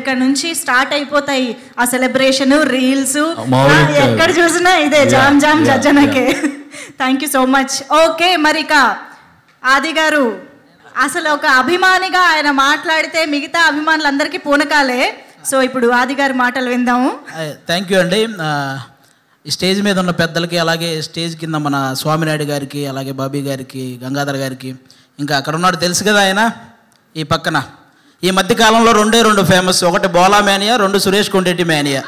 ఇక్కడ నుంచి స్టార్ట్ అయిపోతాయి ఆ సెలబ్రేషన్ రీల్స్ ఎక్కడ చూసినా ఇదే జామ్ జామ్ జజ్జనకే thank you so much okay ఇక ఆది గారు అసలు ఒక అభిమానిగా ఆయన మాట్లాడితే మిగతా అభిమానులందరికీ పూనకాలే సో ఇప్పుడు ఆది గారి మాటలు విందాము థ్యాంక్ యూ అండి స్టేజ్ మీద ఉన్న పెద్దలకి అలాగే స్టేజ్ కింద మన స్వామినాయుడు గారికి అలాగే బాబీ గారికి గంగాధర్ గారికి ఇంకా అక్కడ ఉన్నాడు తెలుసు కదా ఆయన ఈ పక్కన ఈ మధ్యకాలంలో రెండే రెండు ఫేమస్ ఒకటి బోలా మేనియా రెండు సురేష్ కొండెట్టి మేనియా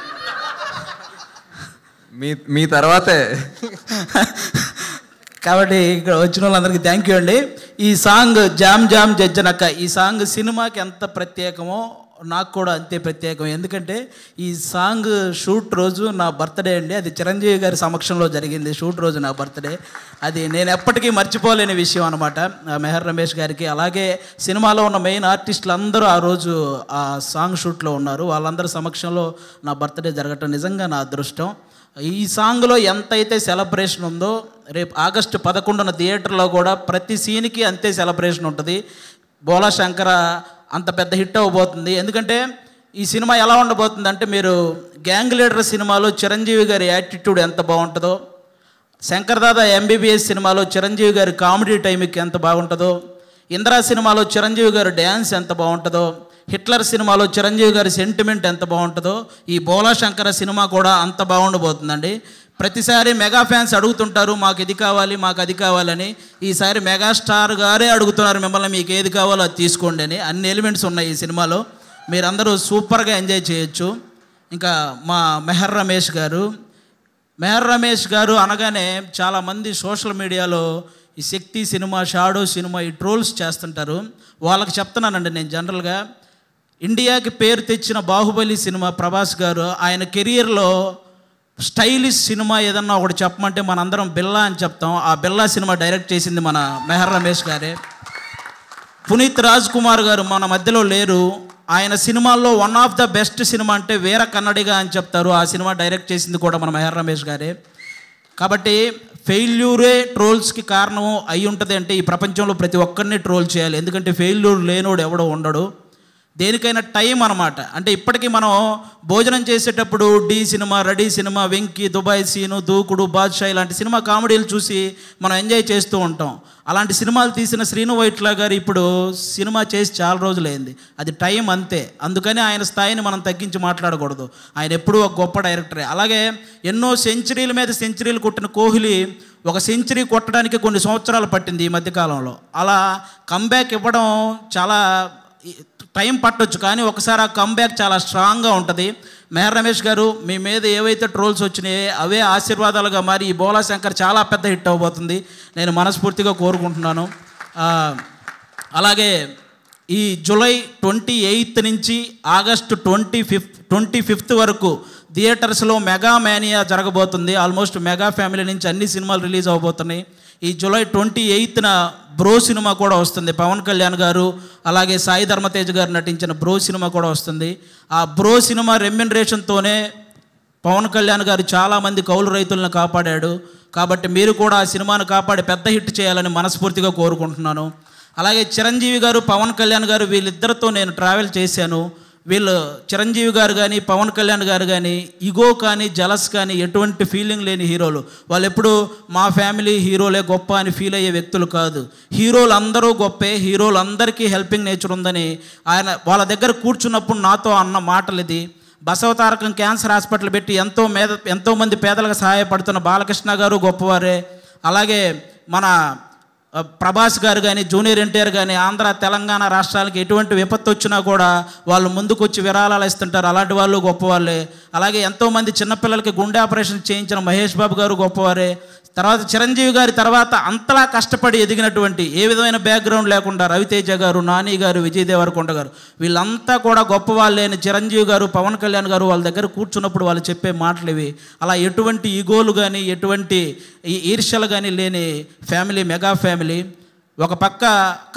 మీ మీ తర్వాతే కాబట్టి ఇక్కడ వచ్చిన వాళ్ళందరికీ థ్యాంక్ యూ అండి ఈ సాంగ్ జామ్ జామ్ జడ్జనక్క ఈ సాంగ్ సినిమాకి ఎంత ప్రత్యేకమో నాకు కూడా అంతే ప్రత్యేకం ఎందుకంటే ఈ సాంగ్ షూట్ రోజు నా బర్త్డే అండి అది చిరంజీవి గారి సమక్షంలో జరిగింది షూట్ రోజు నా బర్త్డే అది నేను ఎప్పటికీ మర్చిపోలేని విషయం అనమాట మెహర్ రమేష్ గారికి అలాగే సినిమాలో ఉన్న మెయిన్ ఆర్టిస్టులు అందరూ ఆ రోజు ఆ సాంగ్ షూట్లో ఉన్నారు వాళ్ళందరి సమక్షంలో నా బర్త్డే జరగటం నిజంగా నా అదృష్టం ఈ సాంగ్లో ఎంతైతే సెలబ్రేషన్ ఉందో రేపు ఆగస్టు పదకొండున థియేటర్లో కూడా ప్రతి సీన్కి అంతే సెలబ్రేషన్ ఉంటుంది బోలా శంకర అంత పెద్ద హిట్ అవ్వబోతుంది ఎందుకంటే ఈ సినిమా ఎలా ఉండబోతుంది అంటే మీరు గ్యాంగ్ లీడర్ సినిమాలో చిరంజీవి గారి యాటిట్యూడ్ ఎంత బాగుంటుందో శంకర్ దాదా ఎంబీబీఎస్ సినిమాలో చిరంజీవి గారి కామెడీ టైమింగ్ ఎంత బాగుంటుందో ఇందిరా సినిమాలో చిరంజీవి గారి డ్యాన్స్ ఎంత బాగుంటుందో హిట్లర్ సినిమాలో చిరంజీవి గారి సెంటిమెంట్ ఎంత బాగుంటుందో ఈ బోలా శంకర సినిమా కూడా అంత బాగుండబోతుందండి ప్రతిసారి మెగా ఫ్యాన్స్ అడుగుతుంటారు మాకు ఇది కావాలి మాకు అది కావాలని ఈసారి మెగాస్టార్ గారే అడుగుతున్నారు మిమ్మల్ని మీకు ఏది కావాలో అది తీసుకోండి అని అన్ని ఎలిమెంట్స్ ఉన్నాయి ఈ సినిమాలో మీరందరూ సూపర్గా ఎంజాయ్ చేయొచ్చు ఇంకా మా మెహర్ రమేష్ గారు మెహర్ రమేష్ గారు అనగానే చాలామంది సోషల్ మీడియాలో ఈ శక్తి సినిమా షాడో సినిమా ఈ ట్రోల్స్ చేస్తుంటారు వాళ్ళకి చెప్తున్నానండి నేను జనరల్గా ఇండియాకి పేరు తెచ్చిన బాహుబలి సినిమా ప్రభాస్ గారు ఆయన కెరియర్లో స్టైలిష్ సినిమా ఏదన్నా ఒకటి చెప్పమంటే మనందరం బిల్లా అని చెప్తాం ఆ బిల్లా సినిమా డైరెక్ట్ చేసింది మన మెహర్ రమేష్ గారే పునీత్ రాజ్ కుమార్ గారు మన మధ్యలో లేరు ఆయన సినిమాల్లో one of the best cinema అంటే వేర కన్నడిగా అని చెప్తారు ఆ సినిమా డైరెక్ట్ చేసింది కూడా మన మెహర్ రమేష్ గారే కాబట్టి ఫెయిల్యూరే ట్రోల్స్కి కారణం అయి ఉంటుంది అంటే ఈ ప్రపంచంలో ప్రతి ఒక్కరిని ట్రోల్ చేయాలి ఎందుకంటే ఫెయిల్యూర్ లేనోడు ఎవడో ఉండడు దేనికైనా టైం అనమాట అంటే ఇప్పటికీ మనం భోజనం చేసేటప్పుడు Dhee cinema Ready cinema Venky Dubai Seenu Dookudu Baadshah ఇలాంటి సినిమా కామెడీలు చూసి మనం ఎంజాయ్ చేస్తూ ఉంటాం అలాంటి సినిమాలు తీసిన శ్రీను వైట్లా గారు ఇప్పుడు సినిమా చేసి చాలా రోజులైంది అది టైం అంతే అందుకని ఆయన స్థాయిని మనం తగ్గించి మాట్లాడకూడదు ఆయన ఎప్పుడూ ఒక గొప్ప డైరెక్టరే అలాగే ఎన్నో సెంచరీల మీద సెంచరీలు కొట్టిన కోహ్లీ ఒక సెంచరీ కొట్టడానికి కొన్ని సంవత్సరాలు పట్టింది ఈ మధ్యకాలంలో అలా కంబ్యాక్ ఇవ్వడం చాలా టైం పట్టొచ్చు కానీ ఒకసారి ఆ కంబ్యాక్ చాలా స్ట్రాంగ్గా ఉంటుంది మెహర్ రమేష్ గారు మీ మీద ఏవైతే ట్రోల్స్ వచ్చినాయో అవే ఆశీర్వాదాలుగా మారి ఈ బోలా శంకర్ చాలా పెద్ద హిట్ అవ్వబోతుంది నేను మనస్ఫూర్తిగా కోరుకుంటున్నాను అలాగే ఈ జూలై ట్వంటీ ఎయిత్ నుంచి August twenty fifth twenty fifth వరకు థియేటర్స్లో మెగా మేనియా జరగబోతుంది ఆల్మోస్ట్ మెగా ఫ్యామిలీ నుంచి అన్ని సినిమాలు రిలీజ్ అవబోతున్నాయి ఈ జూలై ట్వంటీ ఎయిత్న బ్రో సినిమా కూడా వస్తుంది పవన్ కళ్యాణ్ గారు అలాగే సాయి ధర్మతేజ్ గారు నటించిన బ్రో సినిమా కూడా వస్తుంది ఆ బ్రో సినిమా రెమ్యునరేషన్తోనే పవన్ కళ్యాణ్ గారు చాలామంది కౌలు రైతులను కాపాడాడు కాబట్టి మీరు కూడా ఆ సినిమాను కాపాడి పెద్ద హిట్ చేయాలని మనస్ఫూర్తిగా కోరుకుంటున్నాను అలాగే చిరంజీవి గారు పవన్ కళ్యాణ్ గారు వీళ్ళిద్దరితో నేను ట్రావెల్ చేశాను వీళ్ళు చిరంజీవి గారు కానీ పవన్ కళ్యాణ్ గారు కానీ ఇగో కానీ జలస్ కానీ ఎటువంటి ఫీలింగ్ లేని హీరోలు వాళ్ళు ఎప్పుడు మా ఫ్యామిలీ హీరోలే గొప్ప అని ఫీల్ అయ్యే వ్యక్తులు కాదు హీరోలు అందరూ గొప్పే హీరోలు అందరికీ హెల్పింగ్ నేచర్ ఉందని ఆయన వాళ్ళ దగ్గర కూర్చున్నప్పుడు నాతో అన్న మాటలు ఇది బసవతారకం క్యాన్సర్ హాస్పిటల్ పెట్టి ఎంతో మేద ఎంతోమంది పేదలకు సహాయపడుతున్న బాలకృష్ణ గారు గొప్పవారే అలాగే మన ప్రభాస్ గారు కానీ జూనియర్ ఎన్టీఆర్ కానీ ఆంధ్ర తెలంగాణ రాష్ట్రాలకి ఎటువంటి విపత్తు వచ్చినా కూడా వాళ్ళు ముందుకొచ్చి విరాళాలు ఇస్తుంటారు అలాంటి వాళ్ళు గొప్పవాళ్ళే అలాగే ఎంతోమంది చిన్నపిల్లలకి గుండె ఆపరేషన్ చేయించిన మహేష్ బాబు గారు గొప్పవారే తర్వాత చిరంజీవి గారి తర్వాత అంతలా కష్టపడి ఎదిగినటువంటి ఏ విధమైన బ్యాక్గ్రౌండ్ లేకుండా రవితేజ గారు నాని గారు విజయ్ దేవరకొండ గారు వీళ్ళంతా కూడా గొప్ప వాళ్ళేని చిరంజీవి గారు పవన్ కళ్యాణ్ గారు వాళ్ళ దగ్గర కూర్చున్నప్పుడు వాళ్ళు చెప్పే మాటలు ఇవి అలా ఎటువంటి ఈగోలు కానీ ఎటువంటి ఈర్ష్యలు కానీ లేని ఫ్యామిలీ మెగా ఫ్యామిలీ ఒక పక్క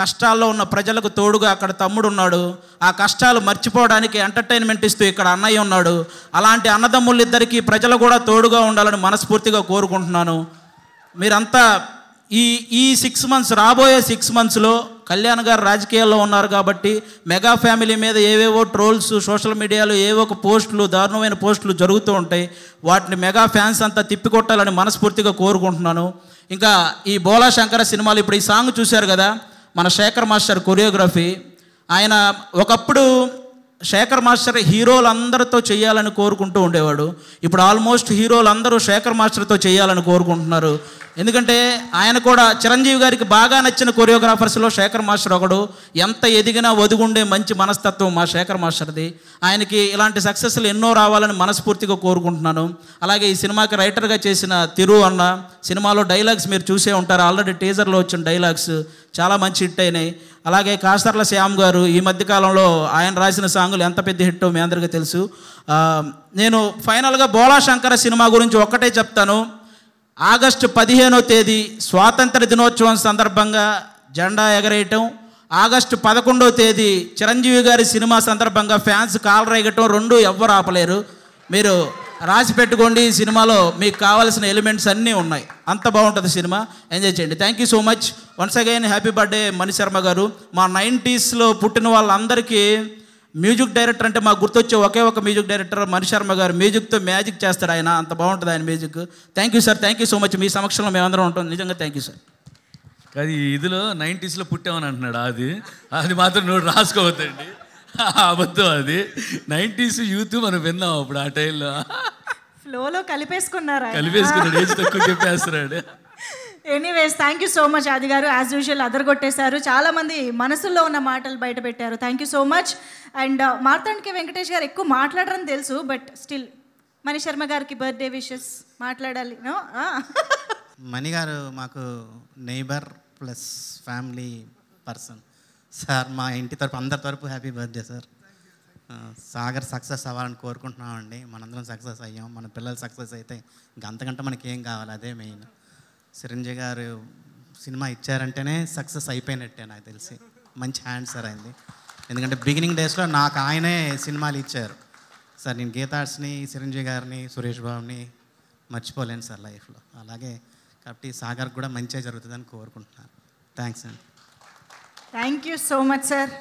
కష్టాల్లో ఉన్న ప్రజలకు తోడుగా అక్కడ తమ్ముడు ఉన్నాడు ఆ కష్టాలు మర్చిపోవడానికి ఎంటర్టైన్మెంట్ ఇస్తూ ఇక్కడ అన్నయ్య ఉన్నాడు అలాంటి అన్నదమ్ముళ్ళిద్దరికీ ప్రజలు కూడా తోడుగా ఉండాలని మనస్ఫూర్తిగా కోరుకుంటున్నాను మీరంతా ఈ ఈ సిక్స్ మంత్స్ రాబోయే సిక్స్ మంత్స్లో కళ్యాణ్ గారు రాజకీయాల్లో ఉన్నారు కాబట్టి మెగా ఫ్యామిలీ మీద ఏవేవో ట్రోల్స్ సోషల్ మీడియాలో ఏవో ఒక పోస్టులు దారుణమైన పోస్టులు జరుగుతూ ఉంటాయి వాటిని మెగా ఫ్యాన్స్ అంతా తిప్పికొట్టాలని మనస్ఫూర్తిగా కోరుకుంటున్నాను ఇంకా ఈ బోలా శంకర సినిమాలు ఇప్పుడు ఈ సాంగ్ చూశారు కదా మన శేఖర్ మాస్టర్ కొరియోగ్రఫీ ఆయన ఒకప్పుడు శేఖర్ మాస్టర్ హీరోలందరితో చేయాలని కోరుకుంటూ ఉండేవాడు ఇప్పుడు ఆల్మోస్ట్ హీరోలందరూ శేఖర్ మాస్టర్తో చేయాలని కోరుకుంటున్నారు ఎందుకంటే ఆయన కూడా చిరంజీవి గారికి బాగా నచ్చిన కొరియోగ్రాఫర్స్లో శేఖర్ మాస్టర్ ఒకడు ఎంత ఎదిగినా ఒదుగుండే మంచి మనస్తత్వం మా శేఖర్ మాస్టర్ది ఆయనకి ఇలాంటి సక్సెస్లు ఎన్నో రావాలని మనస్ఫూర్తిగా కోరుకుంటున్నాను అలాగే ఈ సినిమాకి రైటర్గా చేసిన తిరు అన్న సినిమాలో డైలాగ్స్ మీరు చూసే ఉంటారు ఆల్రెడీ టీజర్లో వచ్చిన డైలాగ్స్ చాలా మంచి హిట్ అయినాయి అలాగే కాస్తర్ల శ్యామ్ గారు ఈ మధ్యకాలంలో ఆయన రాసిన సాంగులు ఎంత పెద్ద హిట్టో మీ అందరికీ తెలుసు నేను ఫైనల్గా బోలా శంకర సినిమా గురించి ఒక్కటే చెప్తాను ఆగస్టు పదిహేనో తేదీ స్వాతంత్ర దినోత్సవం సందర్భంగా జెండా ఎగరేయటం ఆగస్టు పదకొండో తేదీ చిరంజీవి గారి సినిమా సందర్భంగా ఫ్యాన్స్ కాలరేగటం రెండు ఎవ్వరు ఆపలేరు మీరు రాసి పెట్టుకోండి ఈ సినిమాలో మీకు కావాల్సిన ఎలిమెంట్స్ అన్నీ ఉన్నాయి అంత బాగుంటుంది సినిమా ఎంజాయ్ చేయండి thank you so much once again happy birthday Mani Sharma garu మా నైంటీస్లో పుట్టిన వాళ్ళందరికీ మ్యూజిక్ డైరెక్టర్ అంటే మాకు గుర్తొచ్చే ఒకే ఒక మ్యూజిక్ డైరెక్టర్ మణిశర్మ గారు మ్యూజిక్తో మ్యాజిక్ చేస్తాడు ఆయన అంత బాగుంటుంది ఆయన music thank you sir thank you so much మీ సమక్షంలో మేమందరం ఉంటాం నిజంగా థ్యాంక్ యూ సార్ అది ఇదిలో నైంటీస్లో పుట్టామని అంటున్నాడు అది అది మాత్రం నువ్వు రాసుకోవద్దండి అబద్ధం అది నైంటీస్ యూత్ మనం విన్నాం అప్పుడు ఆ టైంలో ఫ్లోలో కలిపేసుకున్నారా కలిపేసుకున్నాడు ఏజ్ తక్కువ చెప్పేస్తున్నాడు anyways thank you so much Aadi garu as usual అదరగొట్టేశారు చాలామంది మనసులో ఉన్న మాటలు బయట పెట్టారు thank you so much and మార్తాండ్కి వెంకటేష్ గారు ఎక్కువ మాట్లాడరని తెలుసు బట్ స్టిల్ మణి శర్మ గారికి బర్త్డే విషెస్ మాట్లాడాలి మణి గారు మాకు neighbour plus family person sir మా ఇంటి తరపు అందరి తరపు happy birthday sir Sagar success అవ్వాలని కోరుకుంటున్నామండి మనందరం సక్సెస్ అయ్యాం మన పిల్లలు సక్సెస్ అయితే ఇంకా అంతకంటే మనకి ఏం కావాలి అదే మెయిన్ చిరంజీవి గారు సినిమా ఇచ్చారంటేనే సక్సెస్ అయిపోయినట్టే నాకు తెలిసి మంచి హ్యాండ్ సార్ అయింది ఎందుకంటే బిగినింగ్ డేస్లో నాకు ఆయనే సినిమాలు ఇచ్చారు సార్ నేను గీతార్ట్స్ని చిరంజీవి గారిని సురేష్ బాబుని మర్చిపోలేను సార్ లైఫ్లో అలాగే కాబట్టి సాగర్ కూడా మంచిగా జరుగుతుందని కోరుకుంటున్నాను థ్యాంక్స్ అండి Thank you so much, sir.